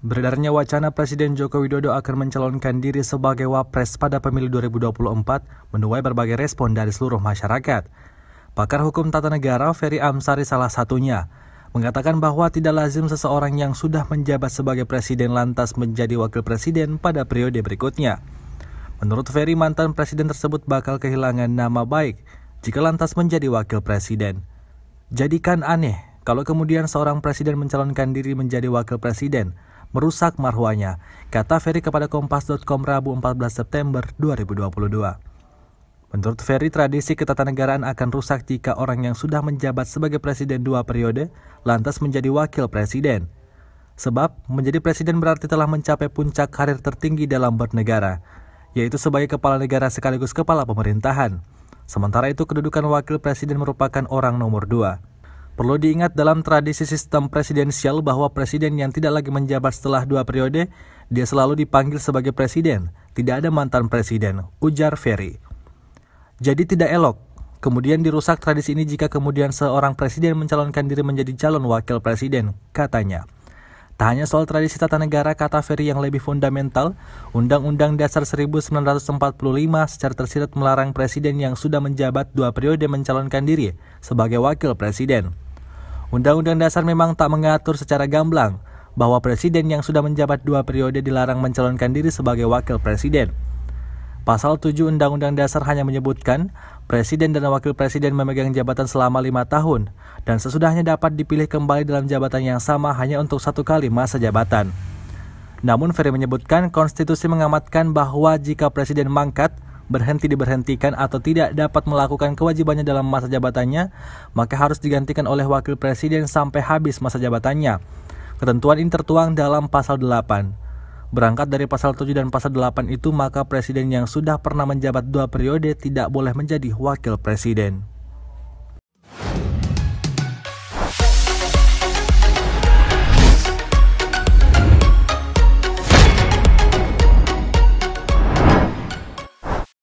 Beredarnya wacana Presiden Joko Widodo akan mencalonkan diri sebagai wapres pada pemilu 2024 menuai berbagai respon dari seluruh masyarakat. Pakar hukum tata negara Ferry Amsari salah satunya mengatakan bahwa tidak lazim seseorang yang sudah menjabat sebagai presiden lantas menjadi wakil presiden pada periode berikutnya. Menurut Ferry, mantan presiden tersebut bakal kehilangan nama baik jika lantas menjadi wakil presiden. Jadikan aneh kalau kemudian seorang presiden mencalonkan diri menjadi wakil presiden, merusak marwahnya, kata Ferry kepada Kompas.com Rabu 14 September 2022. Menurut Ferry, tradisi ketatanegaraan akan rusak jika orang yang sudah menjabat sebagai presiden dua periode lantas menjadi wakil presiden. Sebab, menjadi presiden berarti telah mencapai puncak karir tertinggi dalam bernegara, yaitu sebagai kepala negara sekaligus kepala pemerintahan. Sementara itu, kedudukan wakil presiden merupakan orang nomor dua. Perlu diingat dalam tradisi sistem presidensial bahwa presiden yang tidak lagi menjabat setelah dua periode, dia selalu dipanggil sebagai presiden, tidak ada mantan presiden, ujar Ferry. Jadi tidak elok, kemudian dirusak tradisi ini jika kemudian seorang presiden mencalonkan diri menjadi calon wakil presiden, katanya. Tak hanya soal tradisi tata negara, kata Ferry yang lebih fundamental, Undang-Undang Dasar 1945 secara tersirat melarang presiden yang sudah menjabat dua periode mencalonkan diri sebagai wakil presiden. Undang-Undang Dasar memang tak mengatur secara gamblang bahwa presiden yang sudah menjabat dua periode dilarang mencalonkan diri sebagai wakil presiden. Pasal 7 Undang-Undang Dasar hanya menyebutkan presiden dan wakil presiden memegang jabatan selama lima tahun dan sesudahnya dapat dipilih kembali dalam jabatan yang sama hanya untuk satu kali masa jabatan. Namun Ferry menyebutkan konstitusi mengamatkan bahwa jika presiden mangkat, berhenti diberhentikan atau tidak dapat melakukan kewajibannya dalam masa jabatannya, maka harus digantikan oleh wakil presiden sampai habis masa jabatannya. Ketentuan ini tertuang dalam pasal 8. Berangkat dari pasal 7 dan pasal 8 itu, maka presiden yang sudah pernah menjabat dua periode tidak boleh menjadi wakil presiden.